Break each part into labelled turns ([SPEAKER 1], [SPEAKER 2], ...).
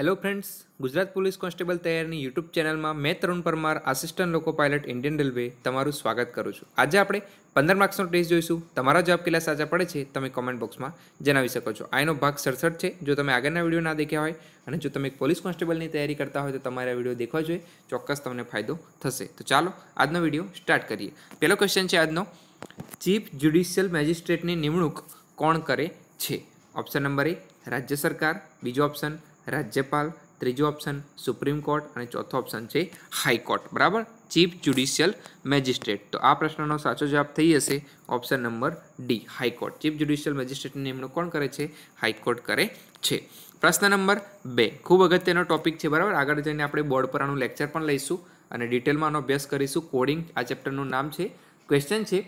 [SPEAKER 1] hello friends Gujarat police constable તૈયારની YouTube ચેનલમાં મેં Tarun Parmar assistant loco pilot Indian railway તમારું સ્વાગત કરું છું આજે આપણે પંદર માર્ક્સનો ટેસ્ટ જોઈશું તમારા જવાબ કેટલા સાચા પડે છે તમે કોમેન્ટ બોક્સમાં જણાવી શકો છો આનો ભાગ સડસઠ છે જો તમે આગળના વિડીયો ના દેખ્યા હોય અને જો તમે એક પોલીસ કોન્સ્ટેબલની તૈયારી કરતા હોય તો તમારા વિડીયો દેખવા જોઈએ ચોક્કસ તમને ફાયદો થશે તો ચાલો આજનો વિડીયો સ્ટાર્ટ કરીએ પહેલો ક્વેશ્ચન છે આજનો ચીફ જ્યુડિશિયલ મેજિસ્ટ્રેટની નિમણૂક કોણ કરે છે ઓપ્શન નંબર એ રાજ્ય સરકાર બીજો ઓપ્શન રાજ્યપાલ ત્રીજો ઓપ્શન સુપ્રીમ કોર્ટ અને ચોથો ઓપ્શન છે હાઈકોર્ટ બરાબર ચીફ જ્યુડિશિયલ મેજિસ્ટ્રેટ તો આ પ્રશ્નનો સાચો જવાબ થઈ જશે option number D high court chief judicial મેજિસ્ટ્રેટની નિમણૂક કોણ કરે છે હાઈકોર્ટ કરે છે પ્રશ્ન નંબર બે ખૂબ અગત્યનો ટોપિક છે બરાબર આગળ જઈને આપણે બોર્ડ પર આનું લેક્ચર પણ લઈશું અને ડિટેલમાં આનો અભ્યાસ કરીશું કોડિંગ આ ચેપ્ટરનું નામ છે ક્વેશ્ચન છે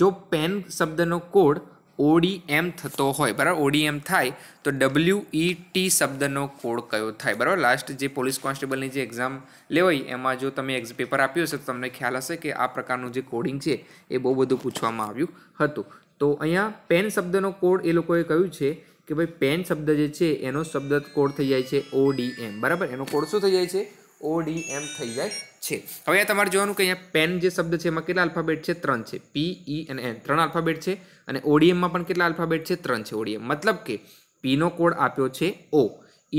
[SPEAKER 1] જો પેન શબ્દનો કોડ ઓડીએમ થતો હોય બરાબર ઓડીએમ થાય તો ડબલ્યુ ઈ ટી શબ્દનો કોડ કયો થાય બરાબર લાસ્ટ જે પોલીસ કોન્સ્ટેબલની જે એક્ઝામ લેવાય એમાં જો તમે એક્ઝ પેપર આપ્યું હશે તો તમને ખ્યાલ હશે કે આ પ્રકારનું જે કોડિંગ છે એ બહુ બધું પૂછવામાં આવ્યું હતું તો અહીંયા પેન શબ્દનો કોડ એ લોકોએ કહ્યું છે કે ભાઈ પેન શબ્દ જે છે એનો શબ્દ કોડ થઈ જાય છે ઓડીએમ બરાબર એનો કોડ શું થઈ જાય છે ઓડીએમ થઈ જાય છે હવે અહીંયા તમારે જોવાનું કે અહીંયા પેન જે શબ્દ છે એમાં કેટલા આલ્ફાબેટ છે ત્રણ છે પી ઈ e અને એન ત્રણ આલ્ફાબેટ છે અને ઓડીએમમાં પણ કેટલા આલ્ફાબેટ છે ત્રણ છે ઓડીએમ મતલબ કે પીનો કોડ આપ્યો છે ઓ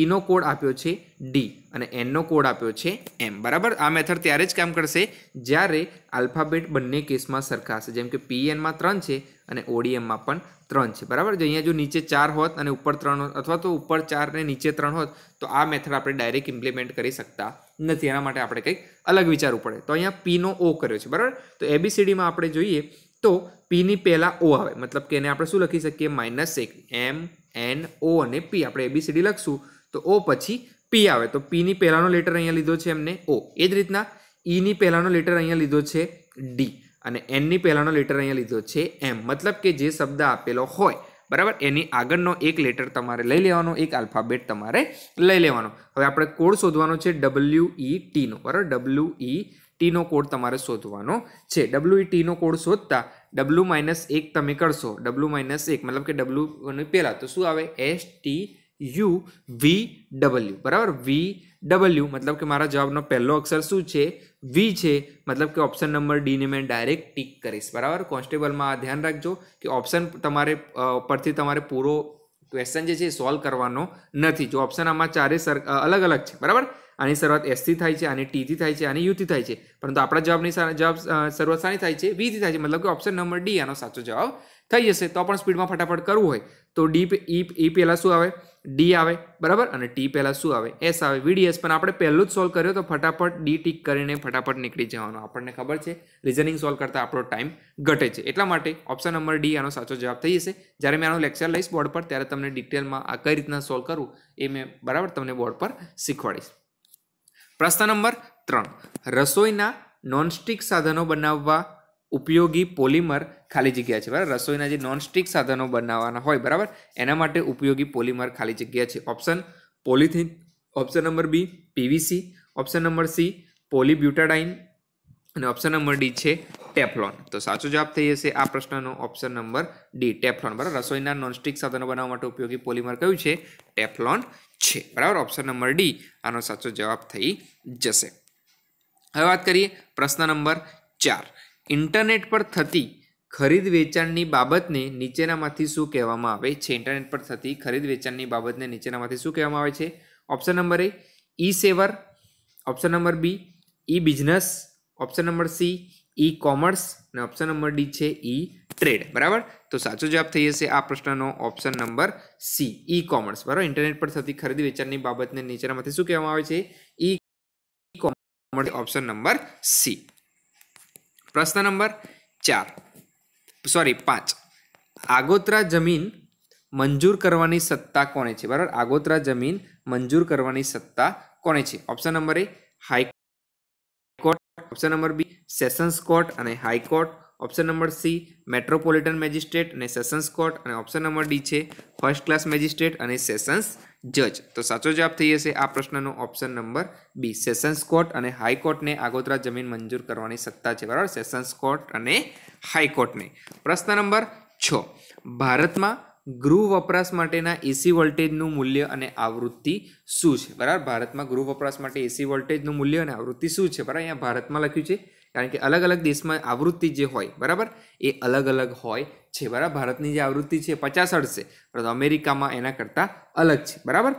[SPEAKER 1] ઈનો કોડ આપ્યો છે ડી અને એનનો કોડ આપ્યો છે એમ બરાબર આ મેથડ ત્યારે જ કામ કરશે જ્યારે આલ્ફાબેટ બંને કેસમાં સરખાશે જેમ કે પીએનમાં ત્રણ છે અને ઓડીએમમાં પણ ત્રણ છે બરાબર જો અહીંયા જો નીચે ચાર હોત અને ઉપર ત્રણ હોત અથવા તો ઉપર ચાર ને નીચે ત્રણ હોત તો આ મેથડ આપણે ડાયરેક્ટ ઇમ્પ્લિમેન્ટ કરી શકતા નથી એના માટે આપણે કંઈક અલગ વિચારવું પડે તો અહીંયા પીનો ઓ કર્યો છે બરાબર તો એબીસીડીમાં આપણે જોઈએ તો પીની પહેલાં ઓ આવે મતલબ કે એને આપણે શું લખી શકીએ માઇનસ એક એમ એન ઓ અને પી આપણે એબીસીડી લખશું તો ઓ પછી પી આવે તો પીની પહેલાંનો લેટર અહીંયા લીધો છે એમને ઓ એ જ રીતના ઈની e પહેલાંનો લેટર અહીંયા લીધો છે ડી અને એનની પહેલાંનો લેટર અહીંયા લીધો છે એમ મતલબ કે જે શબ્દ આપેલો હોય બરાબર એની આગળનો એક લેટર તમારે લઈ લેવાનો એક આલ્ફાબેટ તમારે લઈ લેવાનો હવે આપણે કોડ શોધવાનો છે ડબલ્યુ ઈ e ટીનો બરાબર ડબલ્યુ ઈ ટીનો કોડ તમારે શોધવાનો છે ડબલ્યુ ઈ ટીનો કોડ શોધતા ડબલ્યુ માઇનસ એક તમે કરશો ડબલ્યુ માઇનસ એક મતલબ કે ડબલ્યુ પહેલાં તો શું આવે S T U V W બરાબર વી ડબલ્યુ મતલબ કે મારા જવાબનો પહેલો અક્ષર શું છે વી છે મતલબ કે ઓપ્શન નંબર ડીને મેં ડાયરેક્ટ ટીક કરીશ બરાબર કોન્સ્ટેબલમાં આ ધ્યાન રાખજો કે ઓપ્શન તમારે પરથી તમારે પૂરો ક્વેશ્ચન જે છે એ સોલ્વ કરવાનો નથી જો ઓપ્શન આમાં ચારે સર અલગ અલગ છે બરાબર આની શરૂઆત એસથી થાય છે આની ટીથી થાય છે આની યુથી થાય છે પરંતુ આપણા જવાબની જવાબ શરૂઆત શાની થાય છે વીથી થાય છે મતલબ કે ઓપ્શન નંબર ડી આનો સાચો જવાબ થઈ જશે તો પણ સ્પીડમાં ફટાફટ કરવું હોય તો ડી ઈ e, e પહેલાં શું આવે ડી આવે બરાબર અને ટી પહેલાં શું આવે એસ આવે વીડીએસ પણ આપણે પહેલું જ સોલ્વ કર્યો તો ફટાફટ ડી ટીક કરીને ફટાફટ નીકળી જવાનું આપણને ખબર છે રિઝનિંગ સોલ્વ કરતાં આપણો ટાઈમ ઘટે છે એટલા માટે ઓપ્શન નંબર ડી આનો સાચો જવાબ થઈ જશે જ્યારે મેં આનો લેક્ચર લઈશ બોર્ડ પર ત્યારે તમને ડિટેલમાં આ કઈ રીતના સોલ્વ કરવું એ મેં બરાબર તમને બોર્ડ પર શીખવાડીશ પ્રશ્ન નંબર ત્રણ રસોઈના નોનસ્ટિક સાધનો બનાવવા ઉપયોગી પોલિમર ખાલી જગ્યા છે બરાબર રસોઈના જે નોનસ્ટિક સાધનો બનાવવાના હોય બરાબર એના માટે ઉપયોગી પોલિમર ખાલી જગ્યા છે option polythene option number B PVC option number C polybutadiene અને ઓપ્શન નંબર ડી છે ટેફલોન તો સાચો જવાબ થઈ જશે આ પ્રશ્નનો ઓપ્શન નંબર ડી ટેફલોન બરાબર રસોઈના નોનસ્ટિક સાધનો બનાવવા માટે ઉપયોગી પોલિમર કયું છે ટેફલોન છે બરાબર ઓપ્શન નંબર ડી આનો સાચો જવાબ થઈ જશે હવે વાત કરીએ પ્રશ્ન નંબર ચાર ઇન્ટરનેટ પર થતી ખરીદ વેચાણની બાબતને નીચેનામાંથી શું કહેવામાં આવે છે ઇન્ટરનેટ પર થતી ખરીદ વેચાણની બાબતને નીચેનામાંથી શું કહેવામાં આવે છે option number A e saver option number B e business option number C e commerce અને ઓપ્શન નંબર ડી છે ઈ ટ્રેડ બરાબર તો સાચો જવાબ થઈ જશે આ પ્રશ્નનો option number C e commerce બરાબર ઇન્ટરનેટ પર થતી ખરીદ વેચાણની બાબતને નીચેનામાંથી શું કહેવામાં આવે છે e commerce option number C પ્રશ્ન નંબર ચાર સોરી પાંચ આગોતરા જમીન મંજૂર કરવાની સત્તા કોને છે બરાબર આગોતરા જમીન મંજૂર કરવાની સત્તા કોને છે option number A high court option number B sessions court અને high court option number C metropolitan magistrate અને સેશન્સ કોર્ટ અને ઓપ્શન નંબર ડી છે ફર્સ્ટ ક્લાસ મેજિસ્ટ્રેટ અને સેશન્સ જજ તો સાચો જવાબ થઈ જશે આ પ્રશ્નનો option number B sessions court અને હાઈકોર્ટને આગોતરા જમીન મંજૂર કરવાની સત્તા છે બરાબર સેશન્સ કોર્ટ અને હાઈકોર્ટને પ્રશ્ન નંબર છ ભારતમાં ગૃહ વપરાશ માટેના એસી વોલ્ટેજનું મૂલ્ય અને આવૃત્તિ શું છે બરાબર ભારતમાં ગૃહ વપરાશ માટે એસી વોલ્ટેજનું મૂલ્ય અને આવૃત્તિ શું છે બરાબર અહીંયા ભારતમાં લખ્યું છે કારણ કે અલગ અલગ દેશમાં આવૃત્તિ જે હોય બરાબર એ અલગ અલગ હોય છે બરાબર ભારતની જે આવૃત્તિ છે પચાસ અડસ છે પરંતુ અમેરિકામાં એના કરતાં અલગ છે બરાબર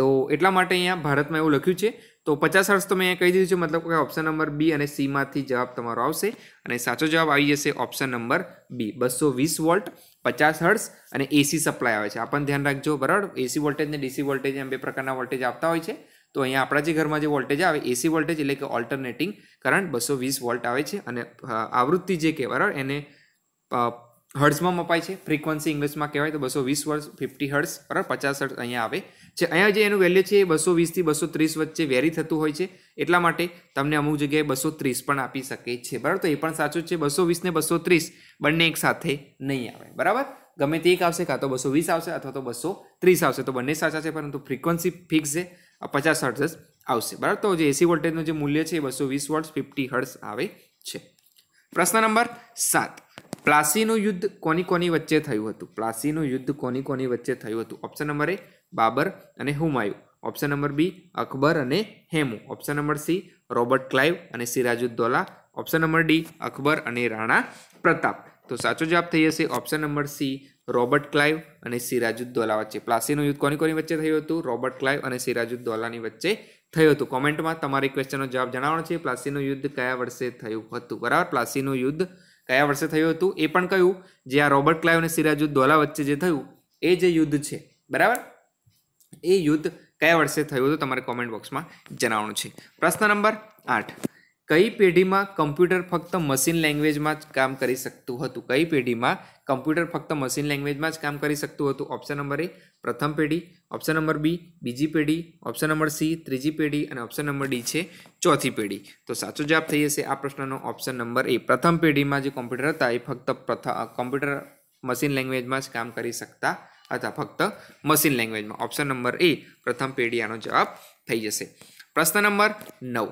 [SPEAKER 1] તો એટલા માટે અહીંયા ભારતમાં એવું લખ્યું છે તો પચાસ હર્ષ તો મેં અહીંયા કહી દીધું છે મતલબ કે ઓપ્શન નંબર બી અને સીમાંથી જવાબ તમારો આવશે અને સાચો જવાબ આવી જશે ઓપ્શન નંબર બી બસો વીસ વોલ્ટ પચાસ હર્ષ અને એસી સપ્લાય આવે છે આ પણ ધ્યાન રાખજો બરાબર એસી વોલ્ટેજ ને ડીસી વોલ્ટેજ એમ બે પ્રકારના વોલ્ટેજ આપતા હોય છે તો અહીંયા આપણા જે ઘરમાં જે વોલ્ટેજ આવે એસી વોલ્ટેજ એટલે કે ઓલ્ટરનેટિંગ કરંટ બસો વીસ વોલ્ટ આવે છે અને આવૃત્તિ જે કહેવાય એને હર્ટ્સમાં મપાય છે ફ્રીક્વન્સી ઇંગ્લિશમાં કહેવાય તો બસો વીસ વર્ષ ફિફ્ટી હર્ટ્સ બરાબર પચાસ હર્ટ્સ અહીંયા આવે છે અહીંયા જે એનું વેલ્યુ છે એ બસો વીસથી બસો ત્રીસ વચ્ચે વેરી થતું હોય છે એટલા માટે તમને અમુક જગ્યાએ બસો ત્રીસ પણ આપી શકે છે બરાબર તો એ પણ સાચું છે બસો વીસ ને બસો ત્રીસ બંને એકસાથે નહીં આવે બરાબર ગમે તે એક આવશે કાં તો બસો વીસ આવશે અથવા તો બસો ત્રીસ આવશે તો બંને સાચા છે પરંતુ ફ્રીક્વન્સી ફિક્સ છે પચાસ હર્ટ્સ આવશે બરાબર તો જે એસી વોલ્ટેજનું જે મૂલ્ય છે એ બસો વીસ વોલ્ટ ફિફ્ટી હર્ટ્સ આવે છે પ્રશ્ન નંબર સાત પ્લાસીનું યુદ્ધ કોની કોની વચ્ચે થયું હતું પ્લાસીનું યુદ્ધ કોની કોની વચ્ચે થયું હતું ઓપ્શન નંબર એ બાબર અને Humayun option number B Akbar અને Hemu option number C Robert Clive અને Sirajuddaula option number D Akbar અને રાણા પ્રતાપ તો સાચો જવાબ થઈ જશે option number C Robert Clive અને સિરાજુદ્દોલા વચ્ચે પ્લાસીનું યુદ્ધ કોની કોની વચ્ચે થયું હતું રોબર્ટ ક્લાઇવ અને સિરાજુદ્દોલાની વચ્ચે થયું હતું કોમેન્ટમાં તમારી ક્વેશ્ચનનો જવાબ જણાવવાનો છે પ્લાસીનું યુદ્ધ કયા વર્ષે થયું હતું બરાબર પ્લાસીનું યુદ્ધ કયા વર્ષે થયું હતું એ પણ કહ્યું જે આ રોબર્ટ ક્લાઇવ અને સિરાજુદ્દોલા વચ્ચે જે થયું એ જે યુદ્ધ છે બરાબર એ યુદ્ધ કયા વર્ષે થયું હતું તમારે કોમેન્ટ બોક્સમાં જણાવવાનું છે પ્રશ્ન નંબર આઠ કઈ પેઢીમાં કમ્પ્યુટર ફક્ત મશીન લેંગ્વેજમાં જ કામ કરી શકતું હતું કઈ પેઢીમાં કમ્પ્યુટર ફક્ત મશીન લેંગ્વેજમાં જ કામ કરી શકતું હતું ઓપ્શન નંબર એ પ્રથમ પેઢી ઓપ્શન નંબર બી બીજી પેઢી ઓપ્શન નંબર સી ત્રીજી પેઢી અને ઓપ્શન નંબર ડી છે ચોથી પેઢી તો સાચો જવાબ થઈ જશે આ પ્રશ્નનો ઓપ્શન નંબર એ પ્રથમ પેઢીમાં જે કોમ્પ્યુટર હતા એ ફક્ત કોમ્પ્યુટર મશીન લેંગ્વેજમાં જ કામ કરી શકતા હતા ફક્ત મશીન લેંગ્વેજમાં ઓપ્શન નંબર એ પ્રથમ પેઢી આનો જવાબ થઈ જશે પ્રશ્ન નંબર નવ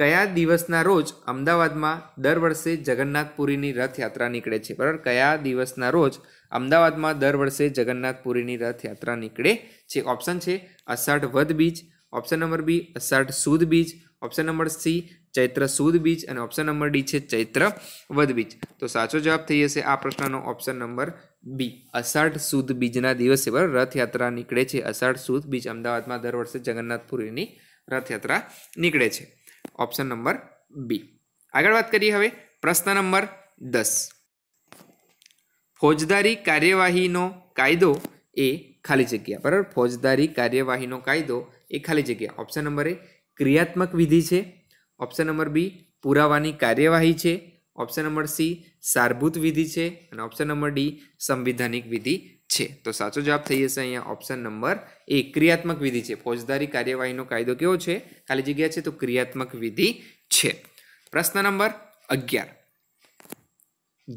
[SPEAKER 1] કયા દિવસના રોજ અમદાવાદમાં દર વર્ષે જગન્નાથપુરીની રથયાત્રા નીકળે છે બરાબર કયા દિવસના રોજ અમદાવાદમાં દર વર્ષે જગન્નાથપુરીની રથયાત્રા નીકળે છે ઓપ્શન છે અષાઢ વદ બીજ ઓપ્શન નંબર બી અષાઢ સુદ બીજ ઓપ્શન નંબર સી ચૈત્ર સુદ બીજ અને ઓપ્શન નંબર ડી છે ચૈત્ર વદ બીજ તો સાચો જવાબ થઈ જશે આ પ્રશ્નનો ઓપ્શન નંબર બી અષાઢ સુદ બીજના દિવસે બરાબર રથયાત્રા નીકળે છે અષાઢ સુદ બીજ અમદાવાદમાં દર વર્ષે જગન્નાથપુરીની રથયાત્રા નીકળે છે ઓપ્શન નંબર બી આગળ વાત કરીએ હવે પ્રશ્ન નંબર દસ ફોજદારી કાર્યવાહીનો કાયદો એ ખાલી જગ્યા બરાબર ફોજદારી કાર્યવાહીનો કાયદો એ ખાલી જગ્યા ઓપ્શન નંબર એ ક્રિયાત્મક વિધિ છે ઓપ્શન નંબર બી પુરાવાની કાર્યવાહી છે ઓપ્શન નંબર સી સારભૂત વિધિ છે અને ઓપ્શન નંબર ડી સંવિધાનિક વિધિ છે તો સાચો જવાબ થઈ જશે અહીંયા ઓપ્શન નંબર એ ક્રિયાત્મક વિધિ છે ફોજદારી કાર્યવાહીનો કાયદો કેવો છે ખાલી જગ્યા છે તો ક્રિયાત્મક વિધિ છે પ્રશ્ન નંબર અગિયાર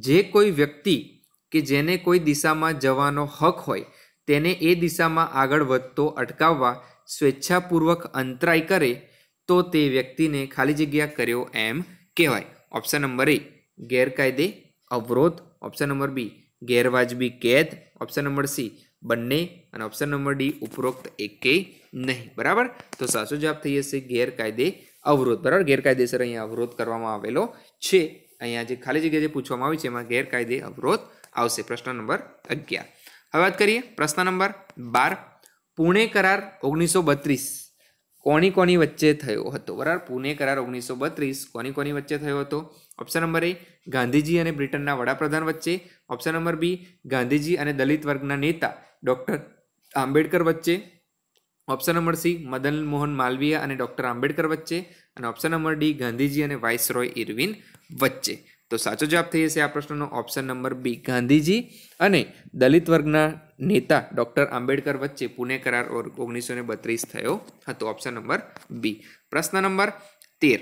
[SPEAKER 1] જે કોઈ વ્યક્તિ કે જેને કોઈ દિશામાં જવાનો હક હોય તેને એ દિશામાં આગળ વધતો અટકાવવા સ્વેચ્છાપૂર્વક અંતરાય કરે તો તે વ્યક્તિને ખાલી જગ્યા કર્યો એમ કહેવાય ઓપ્શન નંબર એ ગેરકાયદે અવરોધ ઓપ્શન નંબર બી ગેરવાજબી કેદ ઓપ્શન નંબર સી બંને અને ઓપ્શન નંબર ડી ઉપરોક્ત એકે નહીં બરાબર તો સાચો જવાબ થઈ જશે ગેરકાયદે અવરોધ બરાબર ગેરકાયદેસર અહીંયા અવરોધ કરવામાં આવેલો છે અહીંયા જે ખાલી જગ્યા જે પૂછવામાં આવી છે એમાં ગેરકાયદે અવરોધ આવશે પ્રશ્ન નંબર અગિયાર હવે વાત કરીએ પ્રશ્ન નંબર બાર પુણે કરાર ઓગણીસો બત્રીસ કોની કોની વચ્ચે થયો હતો બરાબર પુણે કરાર ઓગણીસો બત્રીસ કોની કોની વચ્ચે થયો હતો ઓપ્શન નંબર એ ગાંધીજી અને બ્રિટનના વડાપ્રધાન વચ્ચે ઓપ્શન નંબર બી ગાંધીજી અને દલિત વર્ગના નેતા ડૉક્ટર આંબેડકર વચ્ચે option number C Madan Mohan Malaviya અને ડૉક્ટર આંબેડકર વચ્ચે અને ઓપ્શન નંબર ડી ગાંધીજી અને વાઇસરોય ઇરવિન વચ્ચે તો સાચો જવાબ થઈ જશે આ પ્રશ્નનો ઓપ્શન નંબર બી ગાંધીજી અને દલિત વર્ગના નેતા ડૉક્ટર આંબેડકર વચ્ચે પુણે કરાર ઓગણીસો ને બત્રીસ થયો હતો ઓપ્શન નંબર બી પ્રશ્ન નંબર તેર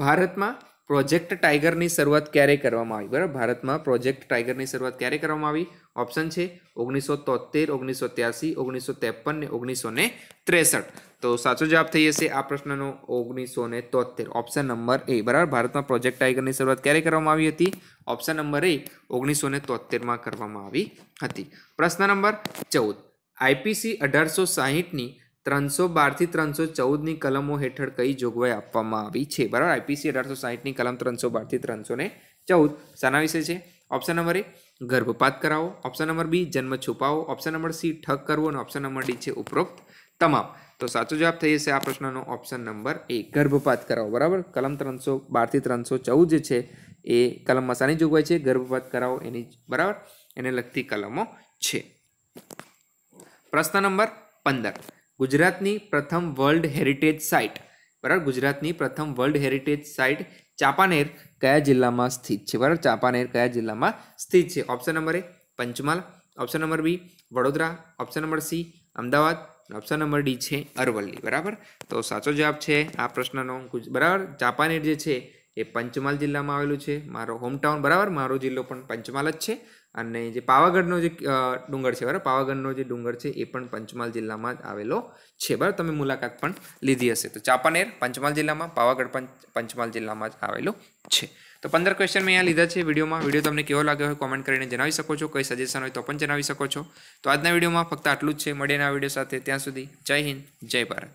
[SPEAKER 1] ભારતમાં પ્રોજેક્ટ ટાઈગરની શરૂઆત ક્યારે કરવામાં આવી બરાબર ભારતમાં પ્રોજેક્ટ ટાઈગરની શરૂઆત ક્યારે કરવામાં આવી ઓપ્શન છે ઓગણીસો તોતેર ઓગણીસો ત્યાસી ઓગણીસો ત્રેપન ને ઓગણીસો ને ત્રેસઠ તો સાચો જવાબ થઈ જશે આ પ્રશ્નનો ઓગણીસો ને તોતેર ઓપ્શન નંબર એ બરાબર ભારતમાં પ્રોજેક્ટ ટાઈગરની શરૂઆત ક્યારે કરવામાં આવી હતી ઓપ્શન નંબર એ ઓગણીસો ને તોતેરમાં કરવામાં આવી હતી પ્રશ્ન નંબર ચૌદ આઈપીસી અઢારસો સાહીઠની ત્રણસો બારથી ત્રણસો ચૌદની કલમો હેઠળ કઈ જોગવાઈ આપવામાં આવી છે બરાબર આઈપીસી અઢારસો સાહીઠની કલમ ત્રણસો બારથી ત્રણસો ને ચૌદ શાના વિશે છે ઓપ્શન નંબર એ ગર્ભપાત કરાવો ઓપ્શન નંબર બી જન્મ છુપાવો ઓપ્શન નંબર સી ઠગ કરવો અને ઓપ્શન નંબર ડી છે ઉપરોક્ત તમામ તો સાચો જવાબ થઈ જશે આ પ્રશ્નનો ઓપ્શન નંબર એ ગર્ભપાત કરાવો બરાબર કલમ ત્રણસો બારથી ત્રણસો ચૌદ જે છે એ કલમમાં શાની જોગવાઈ છે ગર્ભપાત કરાવો એની બરાબર એને લગતી કલમો છે પ્રશ્ન નંબર પંદર ગુજરાતની પ્રથમ વર્લ્ડ હેરિટેજ સાઇટ બરાબર ગુજરાતની પ્રથમ વર્લ્ડ હેરિટેજ સાઇટ ચાપાનેર કયા જિલ્લામાં સ્થિત છે બરાબર ચાપાનેર કયા જિલ્લામાં સ્થિત છે option number A Panchmahal option number B Vadodara option number C Ahmedabad option number D છે અરવલ્લી બરાબર તો સાચો જવાબ છે આ પ્રશ્નનો બરાબર ચાપાનેર જે છે એ પંચમહાલ જિલ્લામાં આવેલું છે મારો હોમટાઉન બરાબર મારો જિલ્લો પણ પંચમહાલ જ છે અને જે પાવાગઢનો જે ડુંગર છે બરાબર પાવાગઢનો જે ડુંગર છે એ પણ પંચમહાલ જિલ્લામાં જ આવેલો છે બરાબર તમે મુલાકાત પણ લીધી હશે તો ચાંપાનેર પંચમહાલ જિલ્લામાં પાવાગઢ પંચમહાલ જિલ્લામાં જ આવેલો છે તો પંદર ક્વેશ્ચન મેં અહીંયા લીધા છે વિડીયોમાં વિડીયો તમને કેવો લાગ્યો હોય કોમેન્ટ કરીને જણાવી શકો છો કોઈ સજેશન હોય તો પણ જણાવી શકો છો તો આજના વિડીયોમાં ફક્ત આટલું જ છે મળીએ વિડીયો સાથે ત્યાં સુધી જય હિન્દ જય ભારત